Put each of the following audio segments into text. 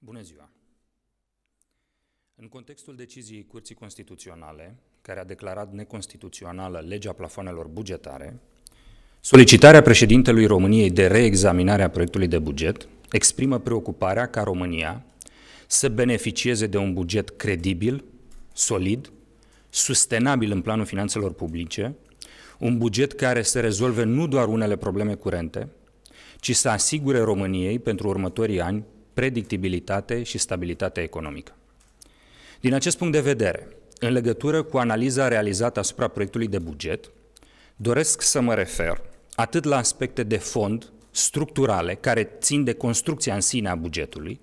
Bună ziua! În contextul deciziei Curții Constituționale, care a declarat neconstituțională legea plafonelor bugetare, solicitarea președintelui României de reexaminare a proiectului de buget exprimă preocuparea ca România să beneficieze de un buget credibil, solid, sustenabil în planul finanțelor publice, un buget care să rezolve nu doar unele probleme curente, ci să asigure României pentru următorii ani predictibilitate și stabilitate economică. Din acest punct de vedere, în legătură cu analiza realizată asupra proiectului de buget, doresc să mă refer atât la aspecte de fond structurale care țin de construcția în sine a bugetului,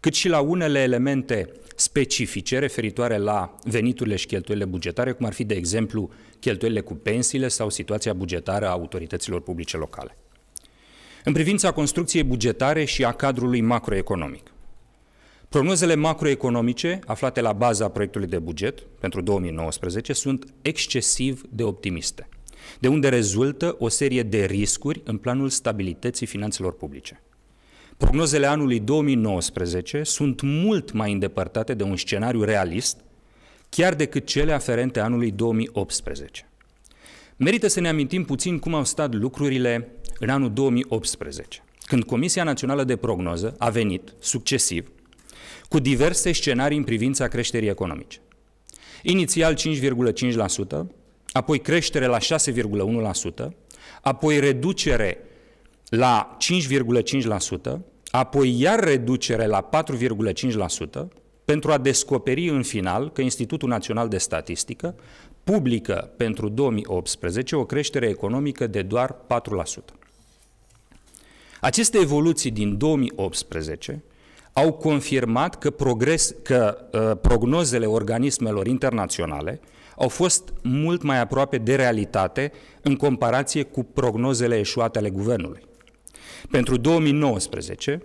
cât și la unele elemente specifice referitoare la veniturile și cheltuielile bugetare, cum ar fi, de exemplu, cheltuielile cu pensiile sau situația bugetară a autorităților publice locale în privința construcției bugetare și a cadrului macroeconomic. Prognozele macroeconomice aflate la baza proiectului de buget pentru 2019 sunt excesiv de optimiste, de unde rezultă o serie de riscuri în planul stabilității finanțelor publice. Prognozele anului 2019 sunt mult mai îndepărtate de un scenariu realist, chiar decât cele aferente anului 2018. Merită să ne amintim puțin cum au stat lucrurile în anul 2018, când Comisia Națională de Prognoză a venit, succesiv, cu diverse scenarii în privința creșterii economice. Inițial 5,5%, apoi creștere la 6,1%, apoi reducere la 5,5%, apoi iar reducere la 4,5%, pentru a descoperi în final că Institutul Național de Statistică publică pentru 2018 o creștere economică de doar 4%. Aceste evoluții din 2018 au confirmat că, progres, că uh, prognozele organismelor internaționale au fost mult mai aproape de realitate în comparație cu prognozele eșuate ale guvernului. Pentru 2019,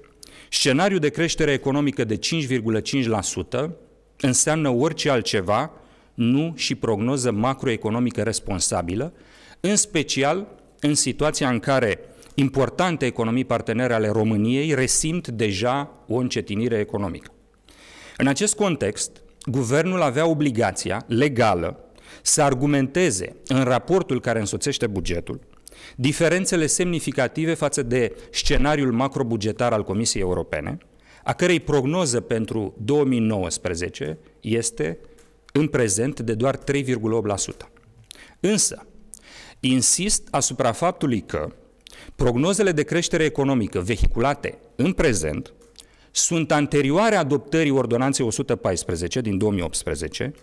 scenariul de creștere economică de 5,5% înseamnă orice altceva nu și prognoză macroeconomică responsabilă, în special în situația în care importante economii partenere ale României resimt deja o încetinire economică. În acest context, guvernul avea obligația legală să argumenteze în raportul care însoțește bugetul diferențele semnificative față de scenariul macrobugetar al Comisiei Europene, a cărei prognoză pentru 2019 este în prezent de doar 3,8%. Însă, insist asupra faptului că prognozele de creștere economică vehiculate în prezent sunt anterioare adoptării Ordonanței 114 din 2018,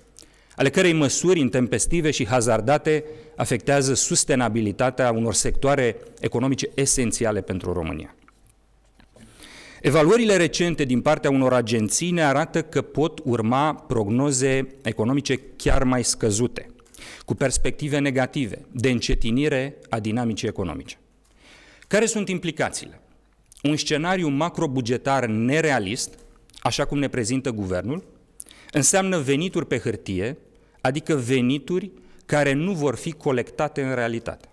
ale cărei măsuri intempestive și hazardate afectează sustenabilitatea unor sectoare economice esențiale pentru România. Evaluările recente din partea unor agenții ne arată că pot urma prognoze economice chiar mai scăzute, cu perspective negative de încetinire a dinamicii economice. Care sunt implicațiile? Un scenariu macrobugetar nerealist, așa cum ne prezintă guvernul, înseamnă venituri pe hârtie, adică venituri care nu vor fi colectate în realitate.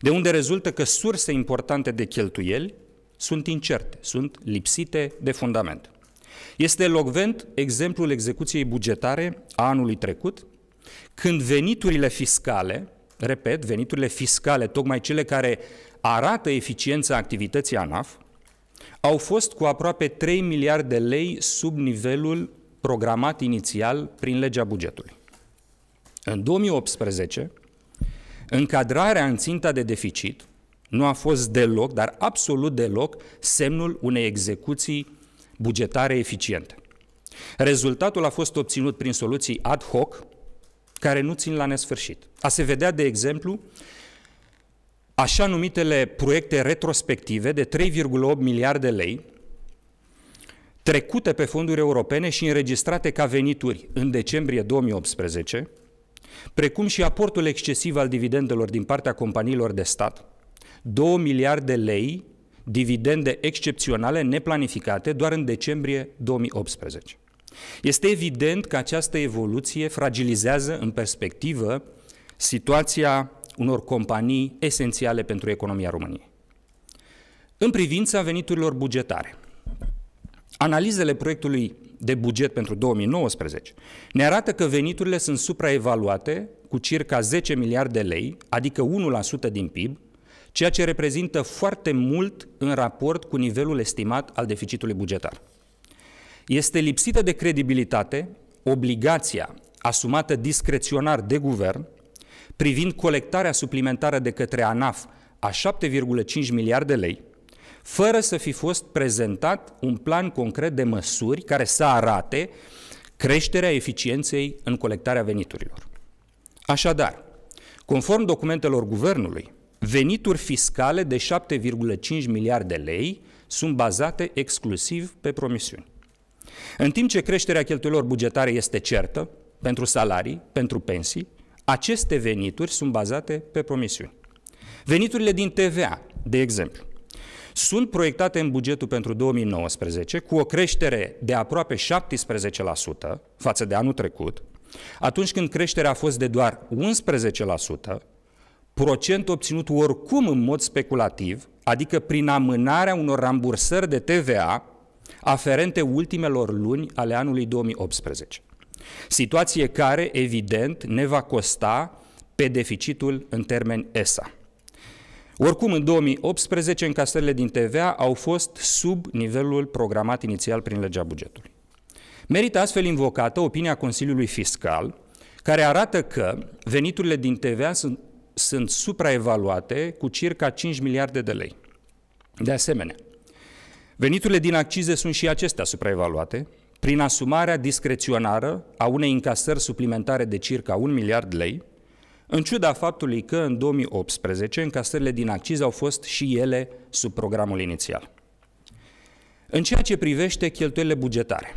De unde rezultă că surse importante de cheltuieli sunt incerte, sunt lipsite de fundament. Este logvent exemplul execuției bugetare a anului trecut, când veniturile fiscale, repet, veniturile fiscale, tocmai cele care arată eficiența activității ANAF, au fost cu aproape 3 miliarde lei sub nivelul programat inițial prin legea bugetului. În 2018, încadrarea în ținta de deficit, nu a fost deloc, dar absolut deloc, semnul unei execuții bugetare eficiente. Rezultatul a fost obținut prin soluții ad hoc, care nu țin la nesfârșit. A se vedea, de exemplu, așa numitele proiecte retrospective de 3,8 miliarde lei, trecute pe fonduri europene și înregistrate ca venituri în decembrie 2018, precum și aportul excesiv al dividendelor din partea companiilor de stat, 2 miliarde lei dividende excepționale neplanificate doar în decembrie 2018. Este evident că această evoluție fragilizează în perspectivă situația unor companii esențiale pentru economia României. În privința veniturilor bugetare, analizele proiectului de buget pentru 2019 ne arată că veniturile sunt supraevaluate cu circa 10 miliarde lei, adică 1% din PIB, ceea ce reprezintă foarte mult în raport cu nivelul estimat al deficitului bugetar. Este lipsită de credibilitate obligația asumată discreționar de guvern privind colectarea suplimentară de către ANAF a 7,5 miliarde lei, fără să fi fost prezentat un plan concret de măsuri care să arate creșterea eficienței în colectarea veniturilor. Așadar, conform documentelor guvernului, Venituri fiscale de 7,5 miliarde lei sunt bazate exclusiv pe promisiuni. În timp ce creșterea cheltuielor bugetare este certă, pentru salarii, pentru pensii, aceste venituri sunt bazate pe promisiuni. Veniturile din TVA, de exemplu, sunt proiectate în bugetul pentru 2019 cu o creștere de aproape 17% față de anul trecut, atunci când creșterea a fost de doar 11% procent obținut oricum în mod speculativ, adică prin amânarea unor rambursări de TVA aferente ultimelor luni ale anului 2018. Situație care, evident, ne va costa pe deficitul în termen ESA. Oricum, în 2018, încasările din TVA au fost sub nivelul programat inițial prin legea bugetului. Merită astfel invocată opinia Consiliului Fiscal, care arată că veniturile din TVA sunt sunt supraevaluate cu circa 5 miliarde de lei. De asemenea, veniturile din accize sunt și acestea supraevaluate prin asumarea discreționară a unei încasări suplimentare de circa 1 miliard de lei, în ciuda faptului că în 2018 încasările din accize au fost și ele sub programul inițial. În ceea ce privește cheltuielile bugetare,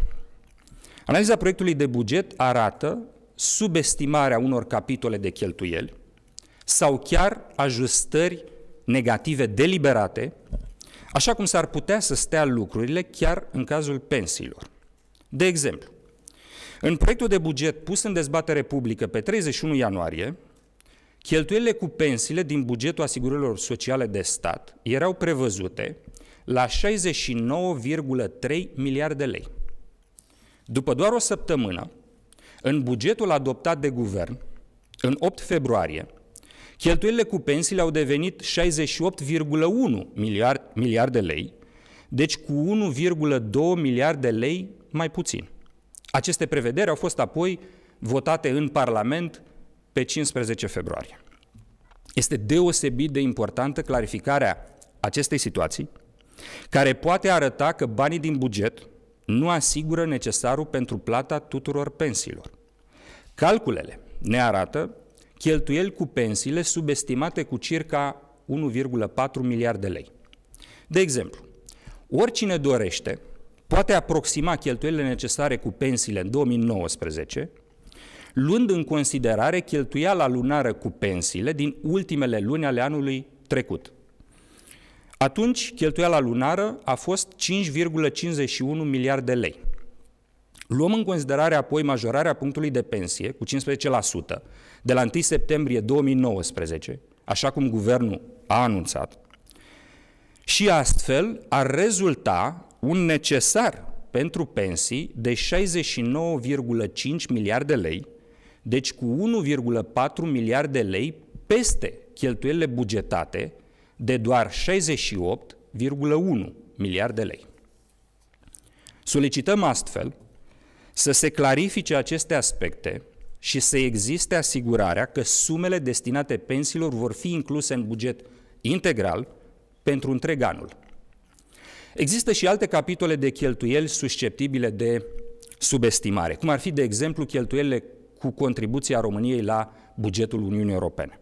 analiza proiectului de buget arată subestimarea unor capitole de cheltuieli, sau chiar ajustări negative deliberate, așa cum s-ar putea să stea lucrurile chiar în cazul pensiilor. De exemplu, în proiectul de buget pus în dezbatere publică pe 31 ianuarie, cheltuielile cu pensiile din bugetul asigurărilor sociale de stat erau prevăzute la 69,3 miliarde lei. După doar o săptămână, în bugetul adoptat de guvern, în 8 februarie, Cheltuielile cu pensiile au devenit 68,1 miliard, miliarde lei, deci cu 1,2 miliarde lei mai puțin. Aceste prevederi au fost apoi votate în Parlament pe 15 februarie. Este deosebit de importantă clarificarea acestei situații, care poate arăta că banii din buget nu asigură necesarul pentru plata tuturor pensiilor. Calculele ne arată cheltuieli cu pensiile subestimate cu circa 1,4 miliarde de lei. De exemplu, oricine dorește poate aproxima cheltuielile necesare cu pensiile în 2019, luând în considerare cheltuiala lunară cu pensiile din ultimele luni ale anului trecut. Atunci, cheltuiala lunară a fost 5,51 miliarde de lei. Luăm în considerare apoi majorarea punctului de pensie cu 15% de la 1 septembrie 2019, așa cum guvernul a anunțat, și astfel ar rezulta un necesar pentru pensii de 69,5 miliarde lei, deci cu 1,4 miliarde lei peste cheltuielile bugetate de doar 68,1 miliarde lei. Solicităm astfel să se clarifice aceste aspecte și să existe asigurarea că sumele destinate pensiilor vor fi incluse în buget integral pentru întreg anul. Există și alte capitole de cheltuieli susceptibile de subestimare, cum ar fi, de exemplu, cheltuielile cu contribuția României la bugetul Uniunii Europene.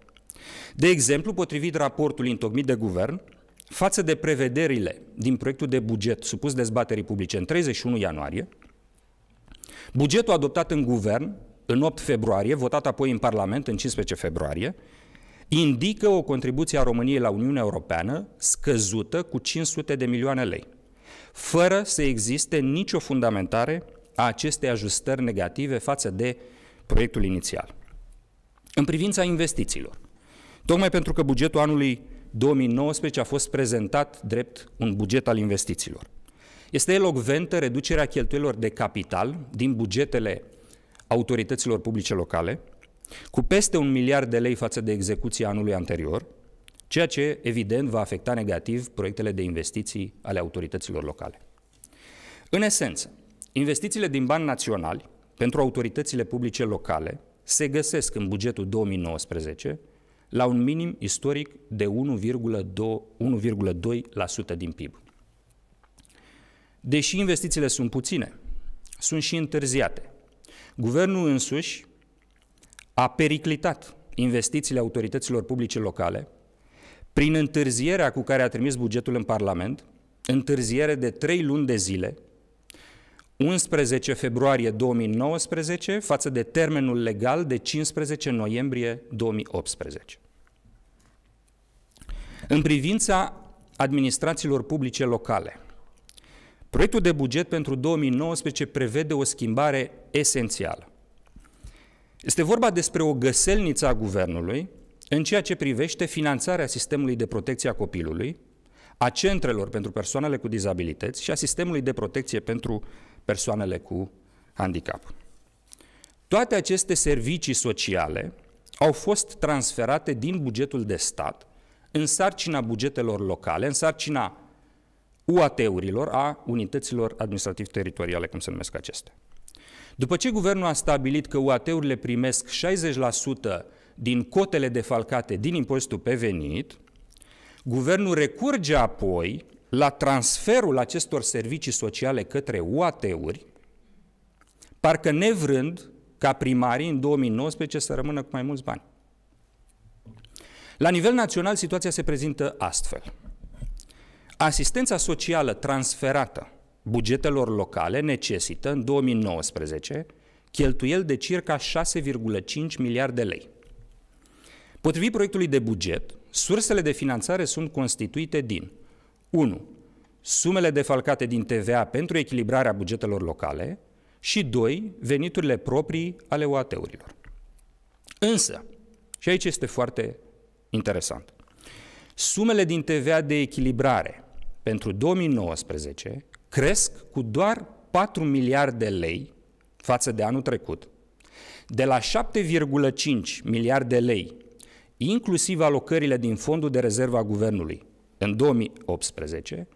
De exemplu, potrivit raportului întocmit de guvern, față de prevederile din proiectul de buget supus dezbaterii publice în 31 ianuarie, Bugetul adoptat în guvern în 8 februarie, votat apoi în Parlament în 15 februarie, indică o contribuție a României la Uniunea Europeană scăzută cu 500 de milioane lei, fără să existe nicio fundamentare a acestei ajustări negative față de proiectul inițial. În privința investițiilor, tocmai pentru că bugetul anului 2019 a fost prezentat drept un buget al investițiilor. Este elocventă reducerea cheltuielor de capital din bugetele autorităților publice locale, cu peste un miliard de lei față de execuția anului anterior, ceea ce, evident, va afecta negativ proiectele de investiții ale autorităților locale. În esență, investițiile din bani naționali pentru autoritățile publice locale se găsesc în bugetul 2019 la un minim istoric de 1,2% din PIB. Deși investițiile sunt puține, sunt și întârziate. Guvernul însuși a periclitat investițiile autorităților publice locale prin întârzierea cu care a trimis bugetul în Parlament, întârziere de 3 luni de zile, 11 februarie 2019 față de termenul legal de 15 noiembrie 2018. În privința administrațiilor publice locale – Proiectul de buget pentru 2019 prevede o schimbare esențială. Este vorba despre o găselniță a guvernului în ceea ce privește finanțarea sistemului de protecție a copilului, a centrelor pentru persoanele cu dizabilități și a sistemului de protecție pentru persoanele cu handicap. Toate aceste servicii sociale au fost transferate din bugetul de stat în sarcina bugetelor locale, în sarcina UAT-urilor, a unităților administrativ-teritoriale, cum se numesc acestea. După ce guvernul a stabilit că UAT-urile primesc 60% din cotele defalcate din impozitul pe venit, guvernul recurge apoi la transferul acestor servicii sociale către UAT-uri, parcă nevrând ca primarii în 2019 să rămână cu mai mulți bani. La nivel național, situația se prezintă astfel – Asistența socială transferată bugetelor locale necesită în 2019 cheltuieli de circa 6,5 miliarde lei. Potrivit proiectului de buget, sursele de finanțare sunt constituite din 1. Sumele defalcate din TVA pentru echilibrarea bugetelor locale și 2. Veniturile proprii ale OAT-urilor. Însă, și aici este foarte interesant, sumele din TVA de echilibrare – pentru 2019 cresc cu doar 4 miliarde lei față de anul trecut, de la 7,5 miliarde lei, inclusiv alocările din fondul de rezervă a guvernului în 2018,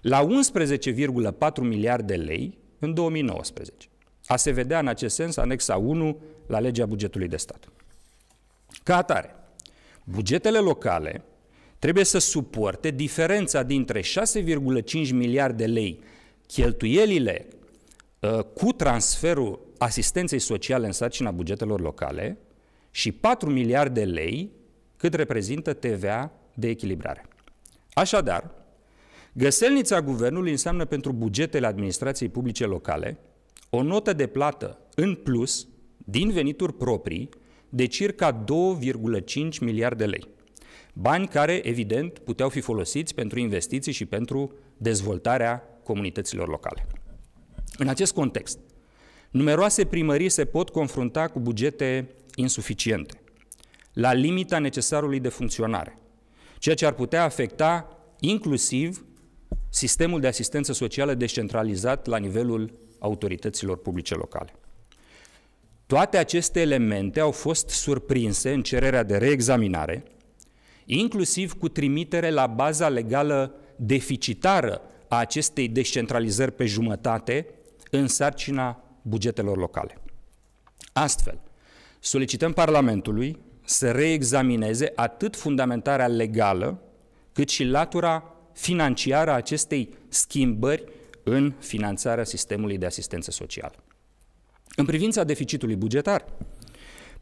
la 11,4 miliarde lei în 2019. A se vedea în acest sens anexa 1 la legea bugetului de stat. Ca atare, bugetele locale trebuie să suporte diferența dintre 6,5 miliarde lei cheltuielile uh, cu transferul asistenței sociale în sarcina bugetelor locale și 4 miliarde lei cât reprezintă TVA de echilibrare. Așadar, găselnița guvernului înseamnă pentru bugetele administrației publice locale o notă de plată în plus din venituri proprii de circa 2,5 miliarde lei. Bani care, evident, puteau fi folosiți pentru investiții și pentru dezvoltarea comunităților locale. În acest context, numeroase primării se pot confrunta cu bugete insuficiente, la limita necesarului de funcționare, ceea ce ar putea afecta inclusiv sistemul de asistență socială descentralizat la nivelul autorităților publice locale. Toate aceste elemente au fost surprinse în cererea de reexaminare inclusiv cu trimitere la baza legală deficitară a acestei descentralizări pe jumătate în sarcina bugetelor locale. Astfel, solicităm Parlamentului să reexamineze atât fundamentarea legală, cât și latura financiară a acestei schimbări în finanțarea sistemului de asistență socială. În privința deficitului bugetar,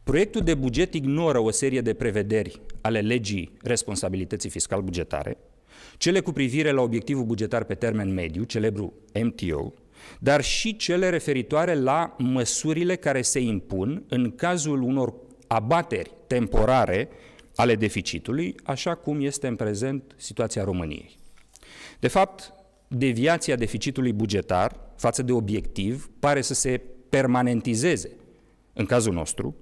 Proiectul de buget ignoră o serie de prevederi ale legii responsabilității fiscal-bugetare, cele cu privire la obiectivul bugetar pe termen mediu, celebru MTO, dar și cele referitoare la măsurile care se impun în cazul unor abateri temporare ale deficitului, așa cum este în prezent situația României. De fapt, deviația deficitului bugetar față de obiectiv pare să se permanentizeze în cazul nostru,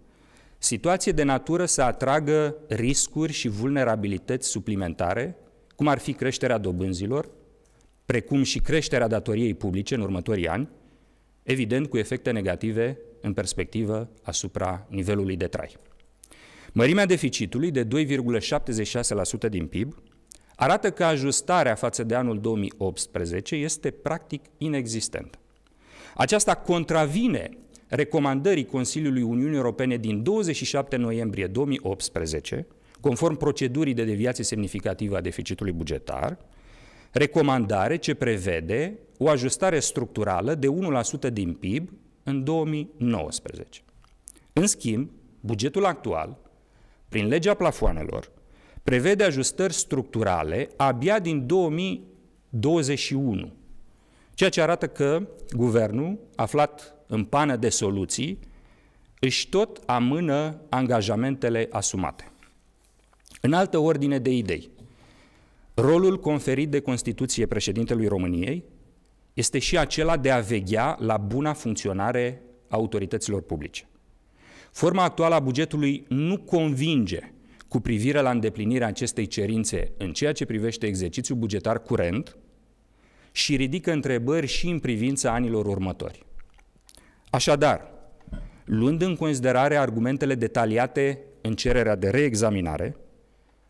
situație de natură să atragă riscuri și vulnerabilități suplimentare, cum ar fi creșterea dobânzilor, precum și creșterea datoriei publice în următorii ani, evident cu efecte negative în perspectivă asupra nivelului de trai. Mărimea deficitului de 2,76% din PIB arată că ajustarea față de anul 2018 este practic inexistentă. Aceasta contravine recomandării Consiliului Uniunii Europene din 27 noiembrie 2018, conform procedurii de deviație semnificativă a deficitului bugetar, recomandare ce prevede o ajustare structurală de 1% din PIB în 2019. În schimb, bugetul actual, prin legea plafoanelor, prevede ajustări structurale abia din 2021, Ceea ce arată că guvernul, aflat în pană de soluții, își tot amână angajamentele asumate. În altă ordine de idei, rolul conferit de Constituție președintelui României este și acela de a veghea la buna funcționare a autorităților publice. Forma actuală a bugetului nu convinge cu privire la îndeplinirea acestei cerințe în ceea ce privește exercițiul bugetar curent, și ridică întrebări și în privința anilor următori. Așadar, luând în considerare argumentele detaliate în cererea de reexaminare,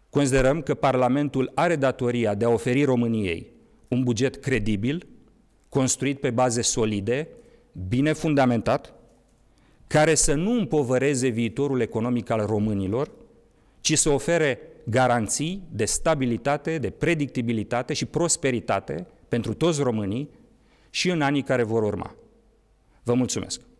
considerăm că Parlamentul are datoria de a oferi României un buget credibil, construit pe baze solide, bine fundamentat, care să nu împovăreze viitorul economic al românilor, ci să ofere garanții de stabilitate, de predictibilitate și prosperitate pentru toți românii și în anii care vor urma. Vă mulțumesc!